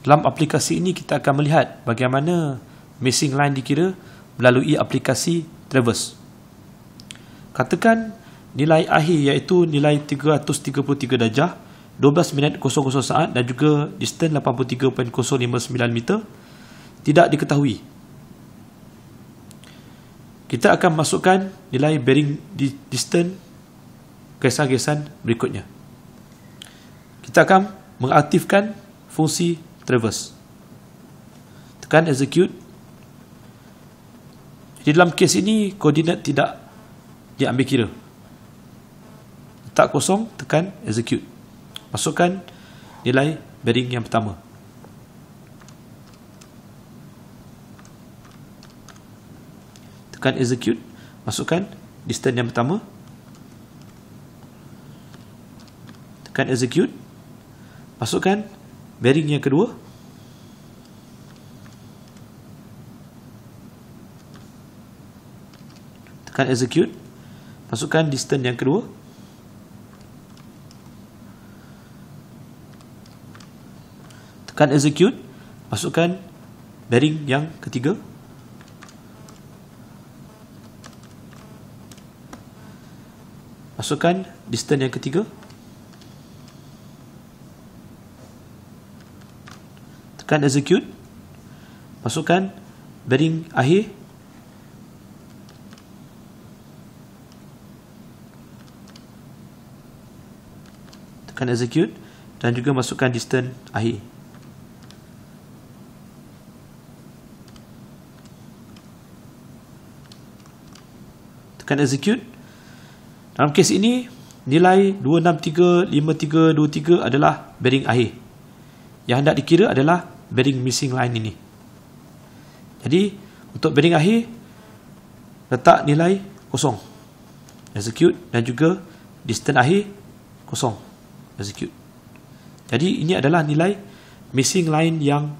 dalam aplikasi ini kita akan melihat bagaimana missing line dikira melalui aplikasi traverse katakan nilai akhir iaitu nilai 333 darjah 12 minit 00 saat dan juga distance 83.059 meter tidak diketahui kita akan masukkan nilai bearing di distance kesan-kesan berikutnya kita akan mengaktifkan fungsi traverse tekan execute Jadi dalam kes ini koordinat tidak diambil kira letak kosong tekan execute masukkan nilai bearing yang pertama tekan execute masukkan distance yang pertama tekan execute masukkan Bearing yang kedua Tekan execute Masukkan distance yang kedua Tekan execute Masukkan bearing yang ketiga Masukkan distance yang ketiga kan execute masukkan bearing akhir tekan execute dan juga masukkan distance akhir tekan execute dalam kes ini nilai 263 5323 adalah bearing akhir yang hendak dikira adalah bearing missing line ini. Jadi untuk bearing akhir letak nilai kosong. Execute dan juga distance akhir kosong. Execute. Jadi ini adalah nilai missing line yang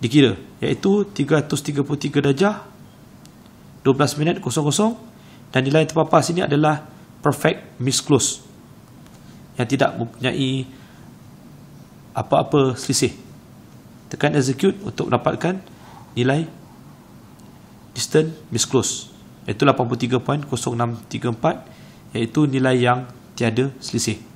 dikira iaitu 333 darjah 12 minit kosong kosong dan nilai terpapas ini adalah perfect misclose yang tidak mempunyai apa-apa selisih tekan execute untuk dapatkan nilai distance misclosed iaitu 83.0634 iaitu nilai yang tiada selisih